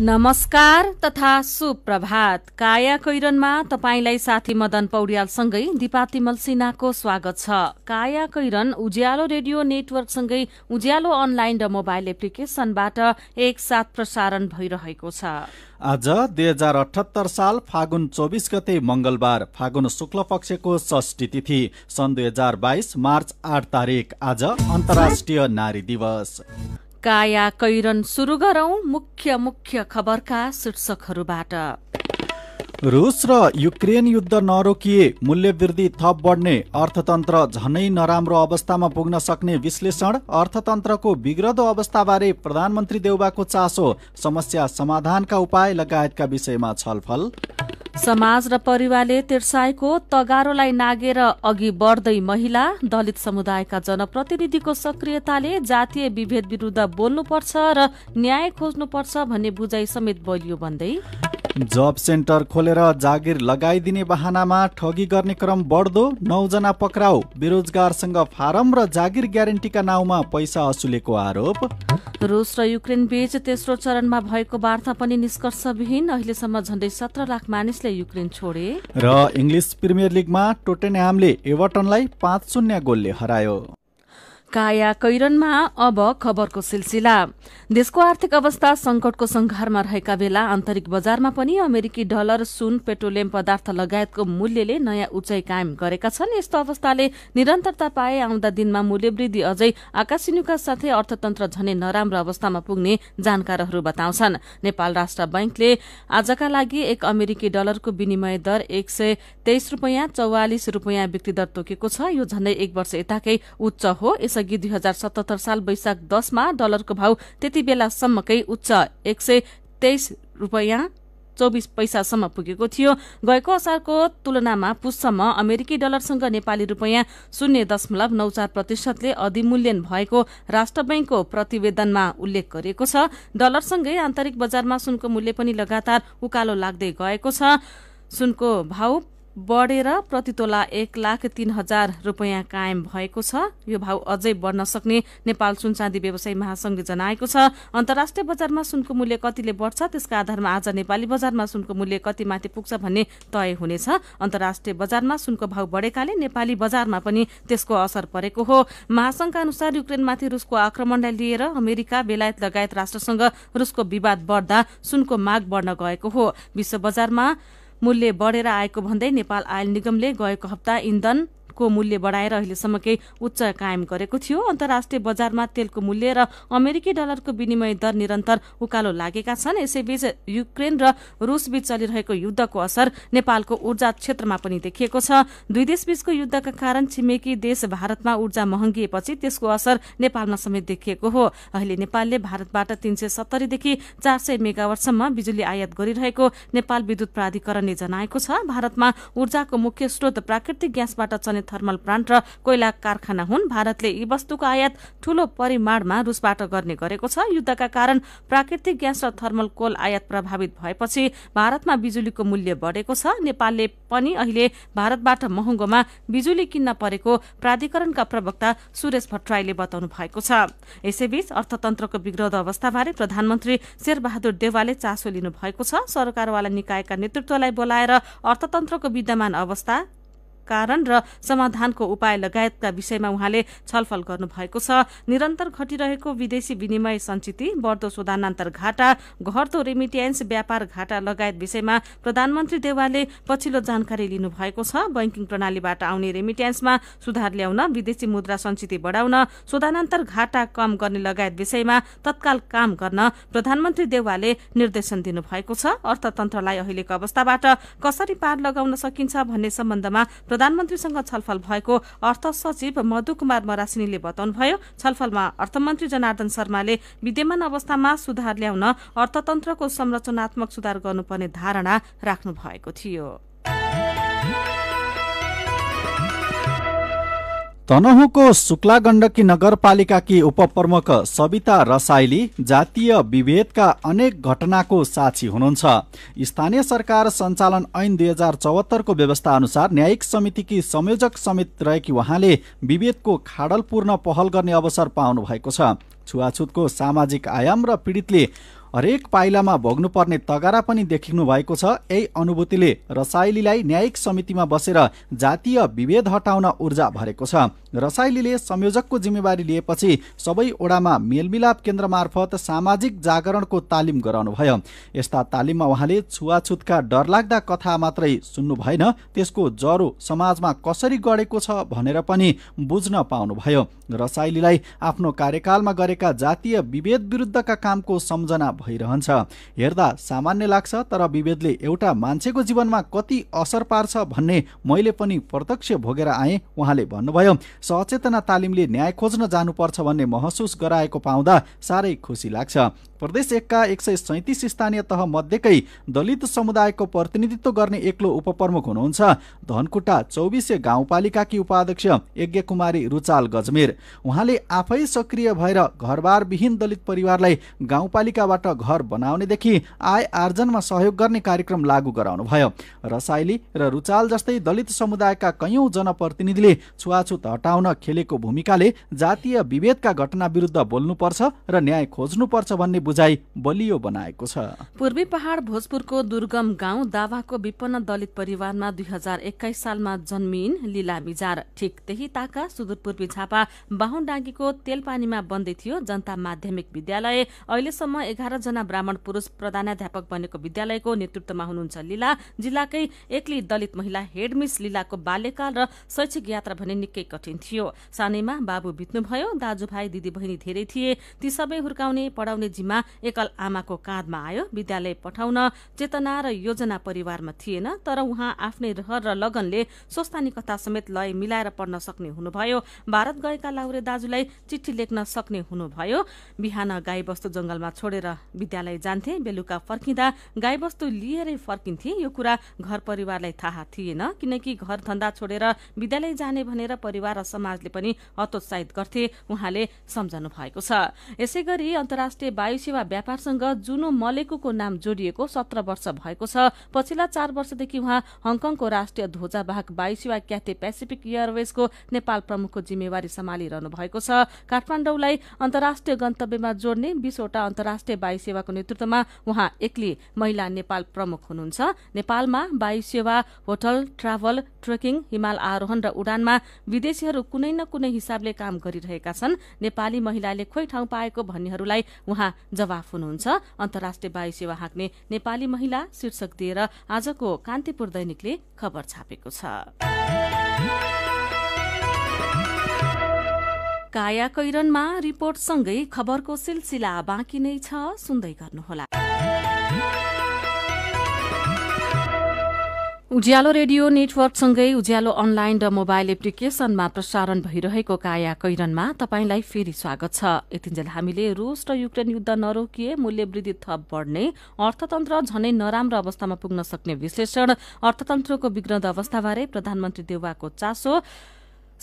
नमस्कार तथा सुप्रभात काया कैरनमा तपाईँलाई साथी मदन पौड्यालसँगै दिपा तिमल सिन्हाको स्वागत छ काया कैरन उज्यालो रेडियो नेटवर्कसँगै उज्यालो अनलाइन र मोबाइल एप्लिकेशनबाट एकसाथ प्रसारण भइरहेको छ आज दुई हजार अठहत्तर साल फागुन चौबिस गते मंगलबार फागुन शुक्ल पक्षको षष्ठी तिथि सन् दुई हजार बाइस मार्च आठ तारिक आज अन्तर्राष्ट्रिय नारी दिवस काया कैरन सुरु गरौं मुख्य मुख्य खबरका शीर्षकहरूबाट रुस र युक्रेन युद्ध नरोकिए मूल्यवृद्धि थप बढ्ने अर्थतन्त्र झनै नराम्रो अवस्थामा पुग्न सक्ने विश्लेषण अर्थतन्त्रको बिग्रदो अवस्थाबारे प्रधानमन्त्री देउबाको चासो समस्या समाधानका उपाय लगायतका विषयमा छलफल समाज र परिवारले तेर्साईको तगारोलाई नागेर अघि बढ्दै महिला दलित समुदायका जनप्रतिनिधिको सक्रियताले जातीय विभेद विरूद्ध बोल्नुपर्छ र न्याय खोज्नुपर्छ भन्ने बुझाइ समेत बलियो भन्दै जब सेन्टर खोलेर जागिर लगाइदिने बहानामा ठगी गर्ने क्रम बढ्दो नौजना पक्राउ बेरोजगारसँग फारम र जागिर ग्यारेन्टीका नाउँमा पैसा असुलेको आरोप रुस र युक्रेन बीच तेस्रो चरणमा भएको वार्ता पनि निष्कर्षविहीन अहिलेसम्म झण्डै सत्र लाख मानिसले युक्रेन छोडे र इङ्ग्लिस प्रिमियर लिगमा टोटेन्यामले एभर्टनलाई पाँच शून्य गोलले हरायो काया कैरनमा अब खबरको सिलसिला देशको आर्थिक अवस्था संकटको संघारमा रहेका बेला आन्तरिक बजारमा पनि अमेरिकी डलर सुन पेट्रोलियम पदार्थ लगायतको मूल्यले नयाँ उचाइ कायम गरेका छन् यस्तो अवस्थाले निरन्तरता पाए आउँदा दिनमा मूल्य वृद्धि अझै आकाशिनुका साथै अर्थतन्त्र झनै नराम्रो अवस्थामा पुग्ने जानकारहरू बताउँछन् नेपाल राष्ट्र बैंकले आजका लागि एक अमेरिकी डलरको विनिमय दर एक सय तेइस रूपियाँ चौवालिस रूपियाँ बिक्री दर तोकेको छ यो झण्डै एक वर्ष यताकै उच्च हो त्यसअघि दुई हजार सतहत्तर साल वैशाख दसमा डलरको भाव त्यति बेलासम्मकै उच्च एक सय तेइस रुपियाँ चौबिस पैसासम्म पुगेको थियो गएको असारको तुलनामा पुससम्म अमेरिकी डलरसँग नेपाली रूपियाँ शून्य दशमलव नौ चार प्रतिशतले अधिमूल्यन भएको राष्ट्र बैंकको प्रतिवेदनमा उल्लेख गरिएको छ डलरसँगै आन्तरिक बजारमा सुनको मूल्य पनि लगातार उकालो लाग्दै गएको छ सुनको भाव बढेर प्रतितोला एक लाख तीन हजार रुपियाँ कायम भएको छ यो भाव अझै बढ्न सक्ने नेपाल सुनचाँदी व्यवसायी महासंघले जनाएको छ अन्तर्राष्ट्रिय बजारमा सुनको मूल्य कतिले बढ्छ त्यसका आधारमा आज नेपाली बजारमा सुनको मूल्य कति माथि पुग्छ भन्ने तय हुनेछ अन्तर्राष्ट्रिय बजारमा सुनको भाव बढेकाले नेपाली बजारमा पनि त्यसको असर परेको हो महासंघका अनुसार युक्रेनमाथि रुसको आक्रमणलाई लिएर अमेरिका बेलायत लगायत राष्ट्रसँग रुसको विवाद बढ्दा सुनको माग बढ्न गएको हो विश्व बजारमा मूल्य बढेर आएको भन्दै नेपाल आयल निगमले गएको हप्ता इन्धन तेलको मूल्य बढाएर अहिलेसम्मकै उच्च कायम गरेको थियो अन्तर्राष्ट्रिय बजारमा तेलको मूल्य र अमेरिकी डलरको विनिमय दर निरन्तर उकालो लागेका छन् यसैबीच युक्रेन र रूसबीच चलिरहेको युद्धको असर नेपालको ऊर्जा क्षेत्रमा पनि देखिएको छ दुई देशबीचको युद्धका कारण छिमेकी देश भारतमा ऊर्जा महँगिएपछि त्यसको असर नेपालमा समेत देखिएको हो अहिले नेपालले भारतबाट तीन सय सत्तरीदेखि चार सय मेगावटसम्म बिजुली आयात गरिरहेको नेपाल विद्युत प्राधिकरणले जनाएको छ भारतमा ऊर्जाको मुख्य स्रोत प्राकृतिक ग्यासबाट चल्ने थर्मल प्लान्ट र कोइला कारखाना हुन् भारतले यी वस्तुको आयात ठूलो परिमाणमा रूसबाट गर्ने गरेको छ युद्धका कारण प्राकृतिक ग्यास र थर्मल कोल आयात प्रभावित भएपछि भारतमा बिजुलीको मूल्य बढेको छ नेपालले पनि अहिले भारतबाट महँगोमा बिजुली किन्न परेको प्राधिकरणका प्रवक्ता सुरेश भट्टराईले बताउनु भएको छ यसैबीच अर्थतन्त्रको विग्रध अवस्थाबारे प्रधानमन्त्री शेरबहादुर देवालले चासो लिनु भएको छ सरकारवाला निकायका नेतृत्वलाई बोलाएर अर्थतन्त्रको विद्यमान अवस्था कारण र समाधानको उपाय लगायतका विषयमा उहाँले छलफल गर्नुभएको छ निरन्तर घटिरहेको विदेशी विनिमय सञ्चिति बढ्दो शोधानान्तर घाटा घट्दो रेमिट्यान्स व्यापार घाटा लगायत विषयमा प्रधानमन्त्री देवालले पछिल्लो जानकारी लिनुभएको छ बैंकिङ प्रणालीबाट आउने रेमिट्यान्समा सुधार ल्याउन विदेशी मुद्रा सञ्चिति बढाउन शोधानान्तर घाटा कम गर्ने लगायत विषयमा तत्काल काम गर्न प्रधानमन्त्री देवालले निर्देशन दिनुभएको छ अर्थतन्त्रलाई अहिलेको अवस्थाबाट कसरी पार लगाउन सकिन्छ भन्ने सम्बन्धमा प्रधानमन्त्रीसँग छलफल भएको अर्थ सचिव मधु कुमार मरासिनीले बताउनुभयो छलफलमा अर्थमन्त्री जनार्दन शर्माले विद्यमान अवस्थामा सुधार ल्याउन अर्थतन्त्रको संरचनात्मक सुधार गर्नुपर्ने धारणा राख्नु भएको थियो तनहुँको शुक्ला गण्डकी नगरपालिकाकी उपप्रमुख सविता रसाइली जातीय विभेदका अनेक घटनाको साक्षी हुनुहुन्छ स्थानीय सरकार सञ्चालन ऐन दुई हजार चौहत्तरको व्यवस्था अनुसार न्यायिक समितिकी संयोजक समेत रहेकी उहाँले विभेदको खाडलपूर्ण पहल गर्ने अवसर पाउनु भएको छ छुवाछुतको सामाजिक आयाम र पीडितले हरेक पाइलामा भोग्नुपर्ने तगारा पनि देखिनु भएको छ यही अनुभूतिले रसाइलीलाई न्यायिक समितिमा बसेर जातीय विभेद हटाउन ऊर्जा भरेको छ रसाइलीले संयोजकको जिम्मेवारी लिएपछि सबै ओडामा मेलमिलाप केन्द्र मार्फत सामाजिक जागरणको तालिम गराउनुभयो यस्ता तालिममा उहाँले छुवाछुतका डरलाग्दा कथा मात्रै सुन्नु भएन त्यसको ज्वरो समाजमा कसरी गढेको छ भनेर पनि बुझ्न पाउनुभयो रसाइलीलाई आफ्नो कार्यकालमा गरेका जातीय विभेद विरुद्धका कामको सम्झना भइरहन्छ हेर्दा सामान्य लाग्छ तर विभेदले एउटा मान्छेको जीवनमा कति असर पार्छ भन्ने मैले पनि प्रत्यक्ष भोगेर आएँ उहाँले भन्नुभयो सचेतना तालिमले न्याय खोज्न जानुपर्छ भन्ने महसुस गराएको पाउँदा साह्रै खुसी लाग्छ प्रदेश एकका एक सय सैतिस स्थानीय तह मध्येकै दलित समुदायको प्रतिनिधित्व गर्ने एक्लो उपप्रमुख हुनुहुन्छ धनकुटा चौबिसे गाउँपालिकाकी उपाध्यक्ष यज्ञ कुमारी रुचाल गजमेर उहाँले आफै सक्रिय भएर घरबारविहीन दलित परिवारलाई गाउँपालिकाबाट घर बनाउनेदेखि आय आर्जनमा सहयोग गर्ने कार्यक्रम लागू गराउनुभयो रसाइली र रुचाल जस्तै दलित समुदायका कैयौँ जनप्रतिनिधिले छुवाछुत हटा हटाउन खेलेको भूमिकाले जातीय विभेदका घटना विरुद्ध बोल्नुपर्छ र न्याय खोज्नुपर्छ भन्ने बुझाइ बलियो बनाएको छ पूर्वी पहाड़ भोजपुरको दुर्गम गाउँ दावाको विपन्न दलित परिवारमा दुई हजार एक्काइस सालमा जन्मिन लीला मिजार ठिक त्यही ताका सुदूरपूर्वी झापा बाहुनडाँगीको तेलपानीमा बन्दै थियो जनता माध्यमिक विद्यालय अहिलेसम्म एघारजना ब्राह्मण पुरुष प्रधानाध्यापक बनेको विद्यालयको नेतृत्वमा हुनुहुन्छ लीला जिल्लाकै एक्लै दलित महिला हेडमिस लीलाको बाल्यकाल र शैक्षिक यात्रा भने निकै कठिन थियो सानैमा बाबु बित्नुभयो दाजुभाइ दिदीबहिनी धेरै थिए ती सबै हुर्काउने पढाउने जिम्मा एकल आमाको काँधमा आयो विद्यालय पठाउन चेतना र योजना परिवारमा थिएन तर उहाँ आफ्नै रहर र लगनले स्वस्थानी कथा समेत लय मिलाएर पढ्न सक्ने हुनुभयो भारत गएका लाउरे दाजुलाई चिठी लेख्न सक्ने हुनुभयो बिहान गाईबस्तु जंगलमा छोडेर विद्यालय जान्थे बेलुका फर्किँदा गाईबस्तु लिएरै फर्किन्थे यो कुरा घर परिवारलाई थाहा थिएन किनकि घर धन्दा छोडेर विद्यालय जाने भनेर परिवार समाजले पनि हतोत्साहित गर्थे उहाँले सम्झनु भएको छ यसै गरी अन्तर्राष्ट्रिय वायु सेवा व्यापारसँग जुनो मलेकुको नाम जोडिएको सत्र वर्ष भएको छ पछिल्ला चार वर्षदेखि उहाँ हङकङको राष्ट्रिय ध्वजावाहक सेवा क्याथे पेसिफिक एयरवेजको नेपाल प्रमुखको जिम्मेवारी सम्हालिरहनु भएको छ काठमाडौँलाई अन्तर्राष्ट्रिय गन्तव्यमा जोड्ने बीसवटा अन्तर्राष्ट्रिय वायु सेवाको नेतृत्वमा उहाँ एक्लै महिला नेपाल प्रमुख हुनुहुन्छ नेपालमा वायु सेवा होटल ट्राभल ट्रेकिङ हिमाल आरोहण र उडानमा विदेशीहरू महिलाहरू कुनै न कुनै हिसाबले काम गरिरहेका छन् नेपाली महिलाले खोइ ठाउँ पाएको भन्नेहरूलाई उहाँ जवाफ हुनुहुन्छ अन्तर्राष्ट्रिय वायु सेवा हाँक्ने नेपाली महिला शीर्षक दिएर आजको कान्तिपुर दैनिकले खबर छापेको छ काया कैरनमा रिपोर्टसँगै खबरको सिलसिला बाँकी नै छ सुन्दै गर्नुहोला उज्यालो रेडियो नेटवर्कसँगै उज्यालो अनलाइन र मोबाइल एप्लिकेशनमा प्रसारण भइरहेको काया कैरनमा तपाईंलाई फेरि स्वागत छ यतिन्जेल हामीले रूस र युक्रेन युद्ध नरोकिए मूल्य वृद्धि थप बढ्ने अर्थतन्त्र झनै नराम्रो अवस्थामा पुग्न सक्ने विश्लेषण अर्थतन्त्रको बिग्रद अवस्थाबारे प्रधानमन्त्री देउवाको चासो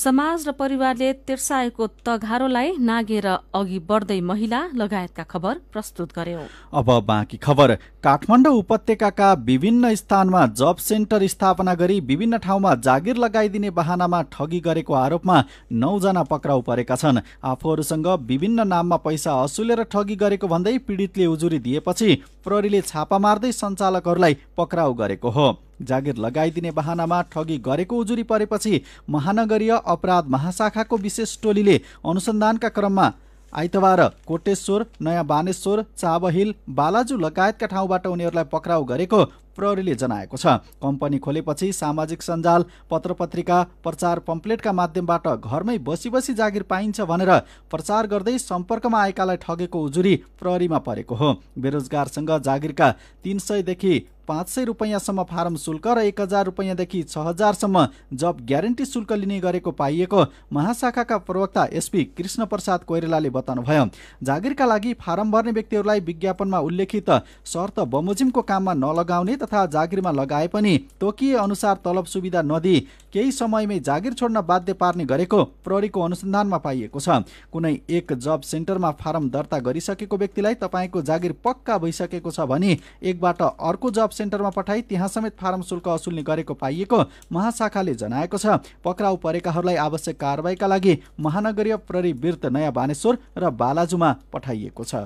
समाज र परिवारले तेर्साएको तघारोलाई नागेर अघि बढ्दै महिला लगायतका खबर प्रस्तुत गर्यो अब बाँकी खबर काठमाडौँ उपत्यकाका विभिन्न स्थानमा जब सेन्टर स्थापना गरी विभिन्न ठाउँमा जागिर लगाइदिने बहानामा ठगी गरेको आरोपमा नौजना पक्राउ परेका छन् आफूहरूसँग विभिन्न नाममा पैसा असुलेर ठगी गरेको भन्दै पीडितले उजुरी दिएपछि प्रहरीले छापा मार्दै सञ्चालकहरूलाई पक्राउ गरेको हो जागिर लगाइदिने बहानामा ठगी गरेको उजुरी परेपछि महानगरीय अपराध महाशाखाको विशेष टोलीले अनुसन्धानका क्रममा आइतबार कोटेश्वर नयाँ बानेश्वर चाबहिल बालाजु लगायतका ठाउँबाट उनीहरूलाई पक्राउ गरेको प्रहरीले जनाएको छ कम्पनी खोलेपछि सामाजिक सञ्जाल पत्र पत्रिका प्रचार पम्पलेटका माध्यमबाट घरमै बसी बसी जागिर पाइन्छ भनेर प्रचार गर्दै सम्पर्कमा आएकालाई ठगेको उजुरी प्रहरीमा परेको हो बेरोजगारसँग जागिरका तिन सयदेखि पाँच सय रुपियाँसम्म फारम शुल्क र एक हजार रुपियाँदेखि छ हजारसम्म जब ग्यारेन्टी शुल्क लिने गरेको पाइएको महाशाखाका प्रवक्ता एसपी कृष्ण प्रसाद कोइरेलाले बताउनुभयो जागिरका लागि फारम भर्ने व्यक्तिहरूलाई विज्ञापनमा उल्लेखित शर्त बमोजिमको काममा नलगाउने तथा जागिरमा लगाए पनि तोकिए अनुसार तलब सुविधा नदिई केही समयमै जागिर छोड्न बाध्य पार्ने गरेको प्रहरीको अनुसन्धानमा पाइएको छ कुनै एक जब सेन्टरमा फारम दर्ता गरिसकेको व्यक्तिलाई तपाईँको जागिर पक्का भइसकेको छ भने एकबाट अर्को जब सेन्टरमा पठाई त्यहाँ समेत फारम शुल्क असुल्ने गरेको पाइएको महाशाखाले जनाएको छ पक्राउ परेकाहरूलाई आवश्यक कारवाहीका लागि महानगरीय प्रहरी वृत्त नयाँ बानेश्वर र बालाजुमा पठाइएको छ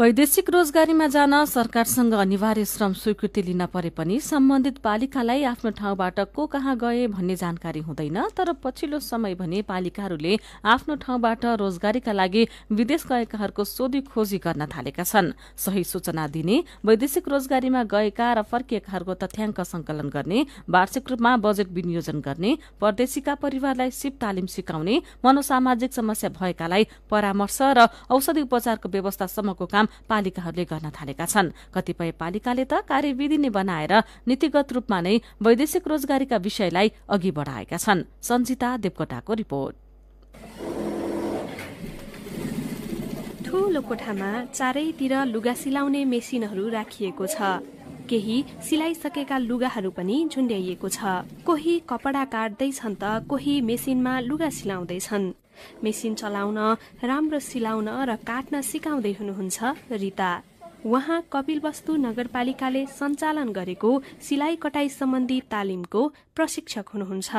वैदेशिक रोजगारीमा जान सरकारसँग अनिवार्य श्रम स्वीकृति लिन परे पनि सम्बन्धित पालिकालाई आफ्नो ठाउँबाट को कहाँ गए भन्ने जानकारी हुँदैन तर पछिल्लो समय भने पालिकाहरूले आफ्नो ठाउँबाट रोजगारीका लागि विदेश गएकाहरूको सोधी खोजी गर्न थालेका छन् सही सूचना दिने वैदेशिक रोजगारीमा गएका र फर्किएकाहरूको तथ्याङ्क संकलन गर्ने वार्षिक रूपमा बजेट विनियोजन गर्ने परदेशीका परिवारलाई सिप तालिम सिकाउने मनोसामाजिक समस्या भएकालाई परामर्श र औषधि उपचारको व्यवस्थासम्मको काम काम पालिकाहरूले गर्न थालेका छन् कतिपय पालिकाले त कार्यविधि नै बनाएर नीतिगत रूपमा नै वैदेशिक रोजगारीका विषयलाई अघि बढ़ाएका छन् सञ्जिता देवकोटाको रिपोर्ट ठूलो कोठामा चारैतिर लुगा सिलाउने मेसिनहरू राखिएको छ केही सिलाइसकेका लुगाहरू पनि झुन्ड्याइएको छ कोही कपडा काट्दैछन् त कोही मेसिनमा लुगा सिलाउँदैछन् मेसिन चलाउन राम्रो सिलाउन र काट्न सिकाउँदै हुनुहुन्छ रिता उहाँ कपिलवस्तु नगरपालिकाले सञ्चालन गरेको सिलाइ कटाई सम्बन्धी तालिमको प्रशिक्षक हुनुहुन्छ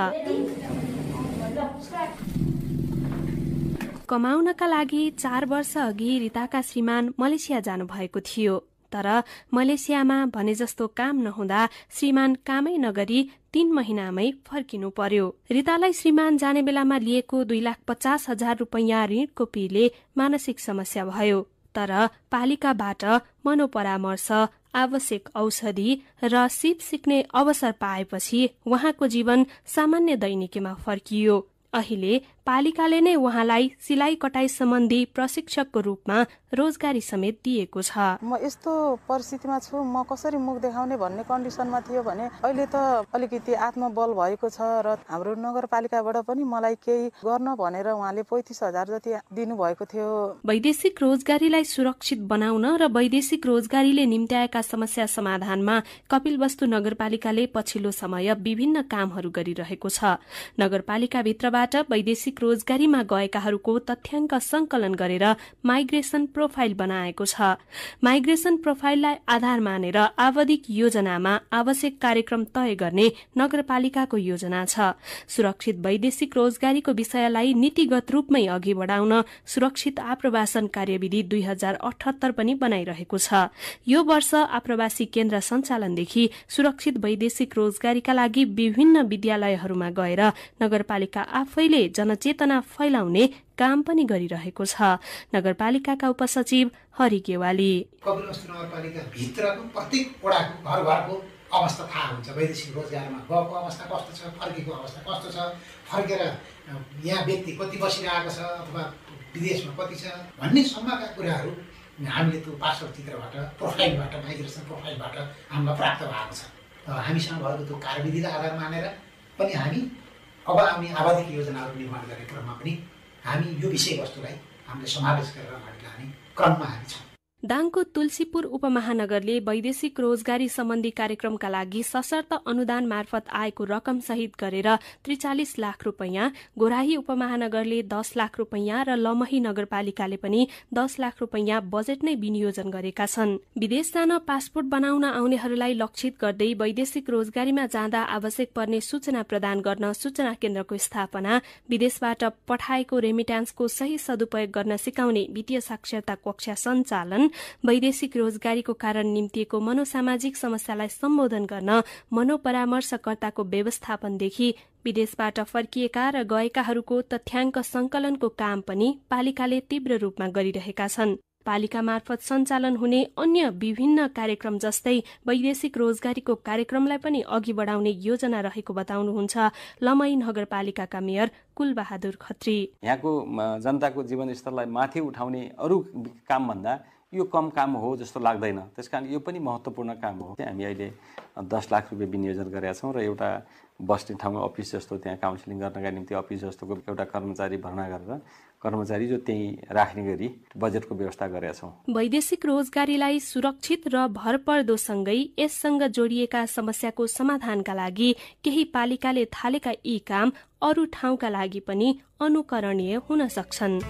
कमाउनका लागि चार वर्ष अघि रिताका श्रीमान मलेसिया जानुभएको थियो तर मलेसियामा भने जस्तो काम नहुँदा श्रीमान कामै नगरी तीन महिनामै फर्किनु पर्यो रितालाई श्रीमान जाने बेलामा लिएको दुई लाख पचास हजार रुपैयाँ ऋणको पीले मानसिक समस्या भयो तर पालिकाबाट मनोपरामर्श आवश्यक औषधि र सिप सिक्ने अवसर पाएपछि उहाँको जीवन सामान्य दैनिकीमा फर्कियो अहिले पालिकाले नै उहाँलाई सिलाइ कटाई सम्बन्धी प्रशिक्षकको रूपमा रोजगारी समेत दिएको छ म यस्तो परिस्थितिमा छु म कसरी मुख देखाउने भन्ने कन्डिसनमा थियो भने अहिले त अलिकति आत्मबल भएको छ र हाम्रो नगरपालिकाबाट पनि मलाई केही गर्न भनेर उहाँले पैतिस हजार जति दिनुभएको थियो वैदेशिक रोजगारीलाई सुरक्षित बनाउन र वैदेशिक रोजगारीले निम्त्याएका समस्या समाधानमा कपिल वस्तु नगरपालिकाले पछिल्लो समय विभिन्न कामहरू गरिरहेको छ नगरपालिकाभित्रबाट वैदेशिक वैदेशिक रोजगारीमा गएकाहरूको तथ्याङ्क संकलन गरेर माइग्रेसन प्रोफाइल बनाएको छ माइग्रेसन प्रोफाइललाई आधार मानेर आवधिक योजनामा आवश्यक कार्यक्रम तय गर्ने नगरपालिकाको योजना छ सुरक्षित वैदेशिक रोजगारीको विषयलाई नीतिगत रूपमै अघि बढाउन सुरक्षित आप्रवासन कार्यविधि दुई हजार अठहत्तर पनि बनाइरहेको छ यो वर्ष आप्रवासी केन्द्र सञ्चालनदेखि सुरक्षित वैदेशिक रोजगारीका लागि विभिन्न विद्यालयहरूमा गएर नगरपालिका आफैले जन चेतना फैलाउने काम पनि गरिरहेको छ नगरपालिकाका उपसचिव हरि गेवाली प्रत्येक वडाको अवस्था थाहा हुन्छ वैदेशिक रोजगारमा गएको अवस्था कस्तो छ फर्केको अवस्था कस्तो छ फर्केर यहाँ व्यक्ति कति बसिरहेको छ अथवा विदेशमा कति छ भन्ने सम्मका कुराहरू हामीले त्यो पासपोर्ट चित्रबाट प्रोफाइलबाट माइग्रेसन प्रोफाइलबाट हामीलाई प्राप्त भएको छ हामीसँग भएको त्यो कार्यविधिलाई आधार मानेर पनि हामी अब आउने आवाधिक योजनाहरू निर्माण गर्ने क्रममा पनि हामी यो विषयवस्तुलाई हामीले समावेश गरेर अगाडि लाने क्रममा हामी छौँ दाङको तुलसीपुर उपमहानगरले वैदेशिक रोजगारी सम्बन्धी कार्यक्रमका लागि सशर्त अनुदान मार्फत आएको रकम सहित गरेर त्रिचालिस लाख रूपियाँ गोराही उपमहानगरले दस लाख रूपियाँ र लमही नगरपालिकाले पनि दस लाख रूपियाँ बजेट नै विनियोजन गरेका छन् विदेश जान पासपोर्ट बनाउन आउनेहरूलाई लक्षित गर्दै वैदेशिक रोजगारीमा जाँदा आवश्यक पर्ने सूचना प्रदान गर्न सूचना केन्द्रको स्थापना विदेशबाट पठाएको रेमिट्यान्सको सही सदुपयोग गर्न सिकाउने वित्तीय साक्षरता कक्षा सञ्चालन वैदेशिक रोजगारीको कारण निम्तिएको मनोसामाजिक समस्यालाई सम्बोधन गर्न मनोपरामर्शकर्ताको व्यवस्थापनदेखि विदेशबाट फर्किएका र गएकाहरूको तथ्याङ्क संकलनको काम पनि पालिकाले तीव्र रूपमा गरिरहेका छन् पालिका मार्फत सञ्चालन हुने अन्य विभिन्न कार्यक्रम जस्तै वैदेशिक रोजगारीको कार्यक्रमलाई पनि अघि बढाउने योजना रहेको बताउनुहुन्छ लमई नगरपालिकाका मेयर कुलबहादुर खत्री यहाँको जनताको जीवनस्तरलाई माथि उठाउने अरू कामभन्दा यो कम काम हो जस्तो लाग्दैन त्यस कारण यो पनि महत्त्वपूर्ण काम हो हामी अहिले दस लाख रुपियाँ विनियोजन गरेका छौँ र एउटा बस्ने ठाउँमा अफिस जस्तो त्यहाँ काउन्सिलिङ गर्नका निम्ति अफिस जस्तोको एउटा कर्मचारी भर्ना गरेर कर्मचारी जो त्यही राख्ने गरी बजेटको व्यवस्था गरेका छौँ वैदेशिक रोजगारीलाई सुरक्षित र भरपर्दोसँगै यससँग जोडिएका समस्याको समाधानका लागि केही पालिकाले थालेका यी काम अरू ठाउँका लागि पनि अनुकरणीय हुन सक्छन्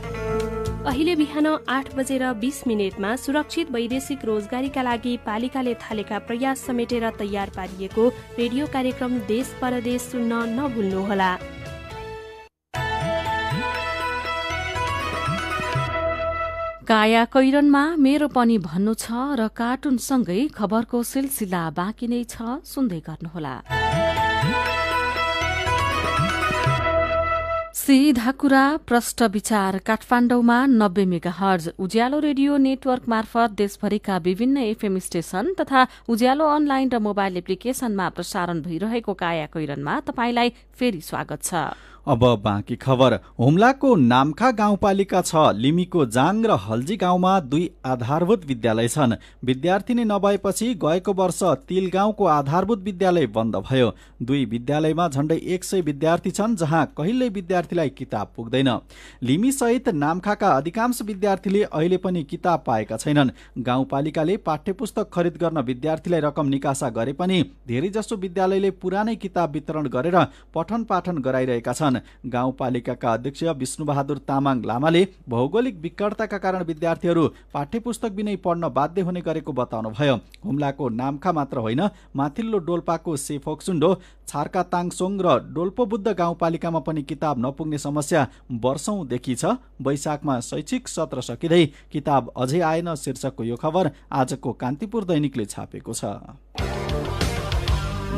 अहिले बिहान आठ बजेर बीस मिनटमा सुरक्षित वैदेशिक रोजगारीका लागि पालिकाले थालेका प्रयास समेटेर तयार पारिएको रेडियो कार्यक्रम देश परदेश सुन्न नभुल्नुहोला काया कैरनमा मेरो पनि भन्नु छ र कार्टुनसँगै खबरको सिलसिला बाँकी नै छ सुन्दै गर्नुहोला सीधा कुरा प्रष्ट विचार काठमाडौँमा नब्बे megahertz Ujyaalo radio network मार्फत देशभरिका विभिन्न एफएम स्टेशन तथा उज्यालो अनलाइन र मोबाइल एप्लिकेशनमा प्रसारण भइरहेको काया कैरनमा तपाईंलाई फेरि स्वागत छ अब बाँकी खबर हुम्लाको नामखा गाउँपालिका छ लिमीको जाङ र हल्जी गाउँमा दुई आधारभूत विद्यालय छन् विद्यार्थी नै नभएपछि गएको वर्ष तिल गाउँको आधारभूत विद्यालय बन्द भयो दुई विद्यालयमा झण्डै एक सय विद्यार्थी छन् जहाँ कहिल्यै विद्यार्थीलाई किताब पुग्दैन लिमीसहित नाम्खाका अधिकांश विद्यार्थीले अहिले पनि किताब पाएका छैनन् गाउँपालिकाले पाठ्यपुस्तक खरिद गर्न विद्यार्थीलाई रकम निकासा गरे पनि धेरैजसो विद्यालयले पुरानै किताब वितरण गरेर पठन पाठन गराइरहेका छन् छन् गाउँपालिकाका अध्यक्ष विष्णुबहादुर तामाङ लामाले भौगोलिक विकटताका कारण विद्यार्थीहरू पाठ्य पुस्तक पढ्न बाध्य हुने गरेको बताउनुभयो हुम्लाको नामखा मात्र होइन माथिल्लो डोल्पाको सेफोक्सुन्डो छार्का ताङसोङ र डोल्पो बुद्ध गाउँपालिकामा पनि किताब नपुग्ने समस्या वर्षौँदेखि छ वैशाखमा शैक्षिक सत्र सकिँदै किताब अझै आएन शीर्षकको यो खबर आजको कान्तिपुर दैनिकले छापेको छ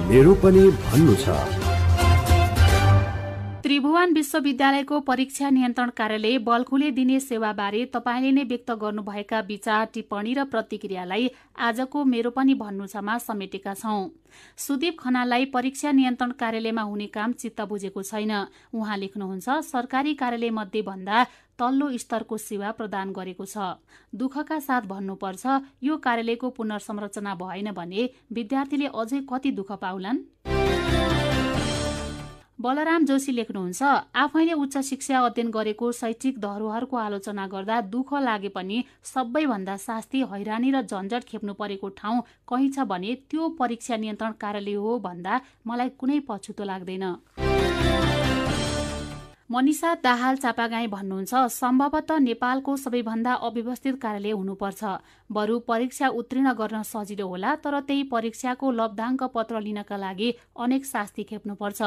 मेरो पनि भन्नु छ त्रिभुवन विश्वविद्यालयको परीक्षा नियन्त्रण कार्यालय बल्खुले दिने सेवाबारे तपाईँले नै व्यक्त गर्नुभएका विचार टिप्पणी र प्रतिक्रियालाई आजको मेरो पनि भन्नु छमा समेटेका छौं सुदीप खनाललाई परीक्षा नियन्त्रण कार्यालयमा हुने काम चित्त बुझेको छैन उहाँ लेख्नुहुन्छ सरकारी कार्यालय मध्ये भन्दा तल्लो स्तरको सेवा प्रदान गरेको छ दुःखका साथ भन्नुपर्छ यो कार्यालयको पुनर्संरचना भएन भने विद्यार्थीले अझै कति दुःख पाउलान् बलराम जोशी लेख्नुहुन्छ आफैले उच्च शिक्षा अध्ययन गरेको शैक्षिक धरोहरको आलोचना गर्दा दुःख लागे पनि सबैभन्दा शास्ति हैरानी र झन्झट खेप्नु परेको ठाउँ कहीँ छ भने त्यो परीक्षा नियन्त्रण कार्यालय हो भन्दा मलाई कुनै पछुतो लाग्दैन मनिषा दाहाल चापागाई भन्नुहुन्छ सम्भवत नेपालको सबैभन्दा अव्यवस्थित कार्यालय हुनुपर्छ बरु परीक्षा उत्तीर्ण गर्न सजिलो होला तर त्यही परीक्षाको लब्धाङ्क पत्र लिनका लागि अनेक शास्ति खेप्नुपर्छ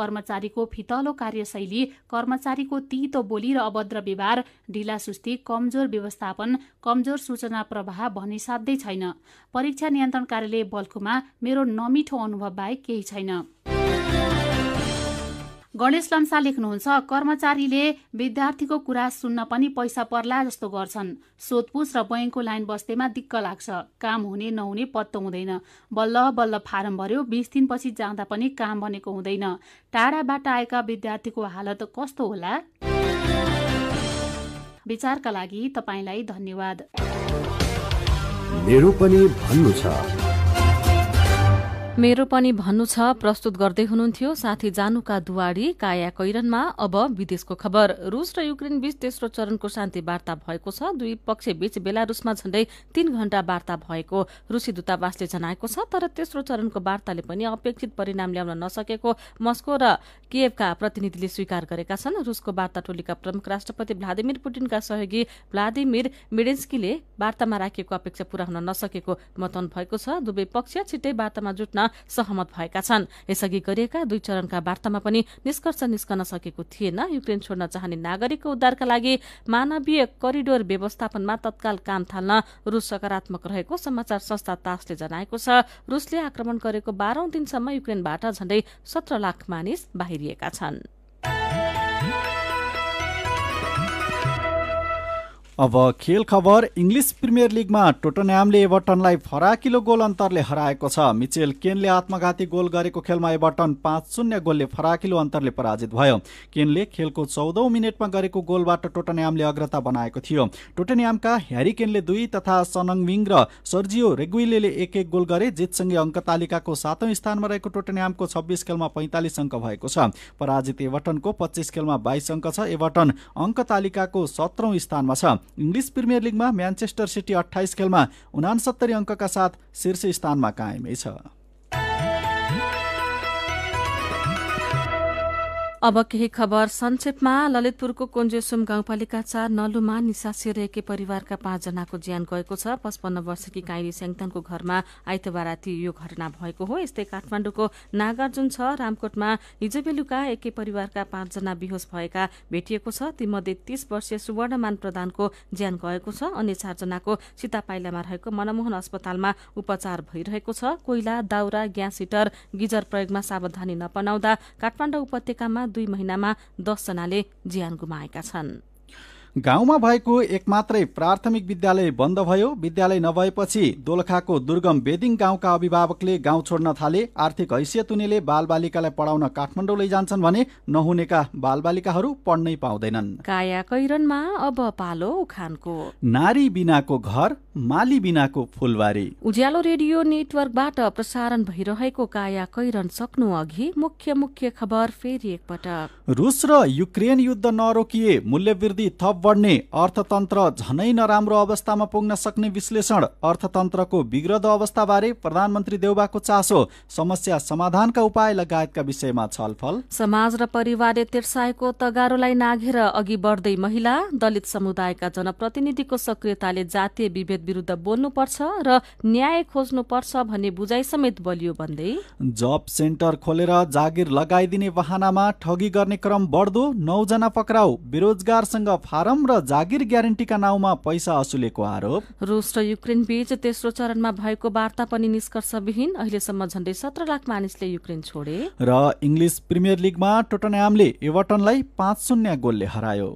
कर्मचारीको फितलो कार्यशैली कर्मचारीको तितो बोली र अभद्र व्यवहार ढिला कमजोर व्यवस्थापन कमजोर सूचना प्रवाह भनी साध्यै छैन परीक्षा नियन्त्रण कार्यालय बल्खुमा मेरो नमिठो अनुभव बाहेक केही छैन गणेश लम्सा लेख्नुहुन्छ कर्मचारीले विद्यार्थीको कुरा सुन्न पनि पैसा पर्ला जस्तो गर्छन् सोधपुछ र बैङ्कको लाइन बस्दैमा दिक्क लाग्छ काम हुने नहुने पत्तो हुँदैन बल्ल बल्ल फारम भर्यो बिस दिनपछि जाँदा पनि काम बनेको हुँदैन टाढाबाट आएका विद्यार्थीको हालत कस्तो होला विचारका लागि तपाईँलाई धन्यवाद मेरो भन्नु छ मेरो पनि भन्नु छ प्रस्तुत गर्दै हुनुहुन्थ्यो साथी जानुका दुवाडी काया कैरनमा अब विदेशको खबर रूस र युक्रेन बीच तेस्रो चरणको शान्ति वार्ता भएको छ दुई पक्ष बीच बेलारूसमा झण्डै तीन घण्टा वार्ता भएको रूसी दूतावासले जनाएको छ तर तेस्रो चरणको वार्ताले पनि अपेक्षित परिणाम ल्याउन नसकेको मस्को र केएफका प्रतिनिधिले स्वीकार गरेका छन् रूसको वार्ता टोलीका प्रमुख राष्ट्रपति भ्लादिमिर पुटिनका सहयोगी भ्लादिमिर मिडेन्स्कीले वार्तामा राखिएको अपेक्षा पूरा हुन नसकेको बताउनु भएको छ दुवै पक्ष छिट्टै वार्तामा जुट्न सहमत भएका छन् यसअघि गरिएका दुई चरणका वार्तामा पनि निष्कर्ष निस्कन सकेको थिएन युक्रेन छोड्न चाहने नागरिकको उद्धारका लागि मानवीय करिडोर व्यवस्थापनमा तत्काल काम थाल्न रूस सकारात्मक रहेको समाचार संस्था तासले जनाएको छ रूसले आक्रमण गरेको बाह्रौं दिनसम्म युक्रेनबाट झण्डै सत्र लाख मानिस बाहिरिएका छन् अब खेल खबर इङ्ग्लिस प्रिमियर लिगमा टोटोन्यामले एभर्टनलाई फराकिलो गोल अन्तरले हराएको छ मिचेल केनले आत्मघाती गोल गरेको खेलमा एभर्टन पाँच शून्य गोलले फराकिलो अन्तरले पराजित भयो केनले खेलको चौधौँ मिनटमा गरेको गोलबाट टोटोन्यामले अग्रता बनाएको थियो टोटोन्यामका ह्यारी केनले दुई तथा सनङविङ र सर्जियो रेगुइले एक एक गोल गरे जितसँगै अङ्क तालिकाको सातौँ स्थानमा रहेको टोटोन्यामको छब्बिस खेलमा पैँतालिस अङ्क भएको छ पराजित एभर्टनको पच्चिस खेलमा बाइस अङ्क छ एभर्टन अङ्क तालिकाको सत्रौँ स्थानमा छ इङ्ग्लिस प्रिमियर लिगमा म्यान्चेस्टर सिटी अठाइस खेलमा उनासत्तरी अङ्कका साथ शीर्ष स्थानमा कायमै छ अब केही खबर संक्षेपमा ललितपुरको कोन्जेसुम गाउँपालिका चार नलुमा निसासिरहेकी परिवारका पाँचजनाको ज्यान गएको छ पचपन्न वर्षकी काइरी स्याङतानको घरमा आइतबार राति यो घटना भएको हो यस्तै काठमाडौँको नागार्जुन छ रामकोटमा हिजो बेलुका एकै परिवारका पाँचजना बिहोस भएका भेटिएको छ तीमध्ये तीस वर्षीय सुवर्णमान प्रधानको ज्यान गएको छ अन्य चारजनाको सीतापाइलामा रहेको मनमोहन अस्पतालमा उपचार भइरहेको छ कोइला दाउरा ग्यास हिटर गिजर प्रयोगमा सावधानी नपनाउँदा काठमाडौँ उपत्यकामा दुई महिनामा दसजनाले ज्यान गुमाएका छन् गाउँमा भएको एकमात्रै प्राथमिक विद्यालय बन्द भयो विद्यालय नभएपछि दोलखाको दुर्गम बेदिङ गाउँका अभिभावकले गाउँ छोड्न थाले आर्थिक हैसियत हुनेले बालबालिकालाई पढाउन काठमाडौँ लैजान्छन् भने नहुनेका बालबालिकाहरू पढ्नै पाउँदैनन् काया कैरनमा अब पालो उखानको नारी बिनाको घर माली बिनाको फुलबारी उज्यालो रेडियो नेटवर्कबाट प्रसारण भइरहेको काया कैरन सक्नु अघि मुख्य मुख्य खबर फेरि एकपटक रुस र युक्रेन युद्ध नरोकिए मूल्यवृद्धि थप बढ्ने अर्थतन्त्र झनै नराम्रो अवस्थामा पुग्न सक्ने विश्लेषण अर्थतन्त्रको अवस्था अवस्थाबारे प्रधानमन्त्री देउबाको चासो समस्या समाधानका उपाय लगायतका विषयमा छलफल समाज र परिवारले तेर्साएको तगारोलाई नाघेर अघि बढ्दै महिला दलित समुदायका जनप्रतिनिधिको सक्रियताले जातीय विभेद विरूद्ध बोल्नुपर्छ र न्याय खोज्नुपर्छ भन्ने बुझाइ समेत बलियो भन्दै जब सेन्टर खोलेर जागिर लगाइदिने बहानामा ठगी गर्ने क्रम बढ्दो नौजना पक्राउ बेरोजगारसँग फारम र जागिर ग्यारेन्टीका नाउँमा पैसा असुलेको आरोप रुस र युक्रेन बीच तेस्रो चरणमा भएको वार्ता पनि निष्कर्षविहीन अहिलेसम्म झण्डै सत्र लाख मानिसले युक्रेन छोडे र इङ्ग्लिस प्रिमियर लिगमा टोटनयामले एभर्टनलाई पाँच शून्य गोलले हरायो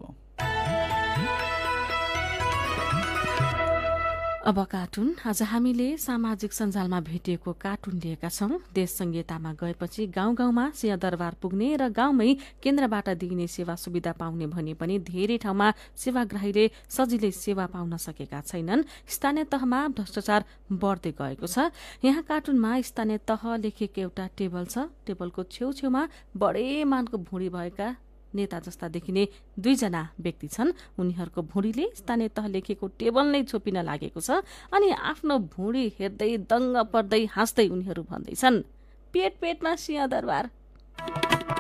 अब कार्टुन आज हामीले सामाजिक सञ्जालमा भेटिएको कार्टुन लिएका छौं देश संहितामा गएपछि गाउँ गाउँमा सिंहदरबार पुग्ने र गाउँमै केन्द्रबाट दिइने सेवा सुविधा पाउने भने पनि धेरै ठाउँमा सेवाग्राहीले सजिलै सेवा पाउन सकेका छैनन् स्थानीय तहमा भ्रष्टाचार बढ्दै गएको छ यहाँ कार्टुनमा स्थानीय तह लेखिएको एउटा टेबल छ टेबलको छेउछेउमा बडे मानको भुँडी भएका नेता जस्ता देखिने दुईजना व्यक्ति छन् उनीहरूको भुँडीले स्थानीय तह लेखेको टेबल नै छोपिन लागेको छ अनि आफ्नो भुँडी हेर्दै दङ्ग पर्दै हाँस्दै उनीहरू भन्दैछन् पेट पेटमा सिंह दरबार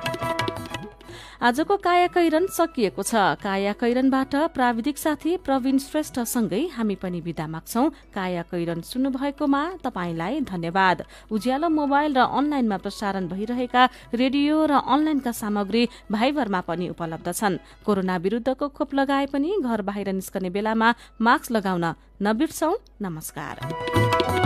आजको कायाकैरन सकिएको छ कायाकैरनबाट प्राविधिक साथी प्रवीण श्रेष्ठसँगै हामी पनि विदा माग्छौं कायाकैरन सुन्नुभएकोमा तपाईँलाई धन्यवाद उज्यालो मोबाइल र अनलाइनमा प्रसारण भइरहेका रेडियो र अनलाइनका सामग्री भाइबरमा पनि उपलब्ध छन् कोरोना विरूद्धको खोप लगाए पनि घर बाहिर निस्कने बेलामा मास्क लगाउन नबिर्सौं नमस्कार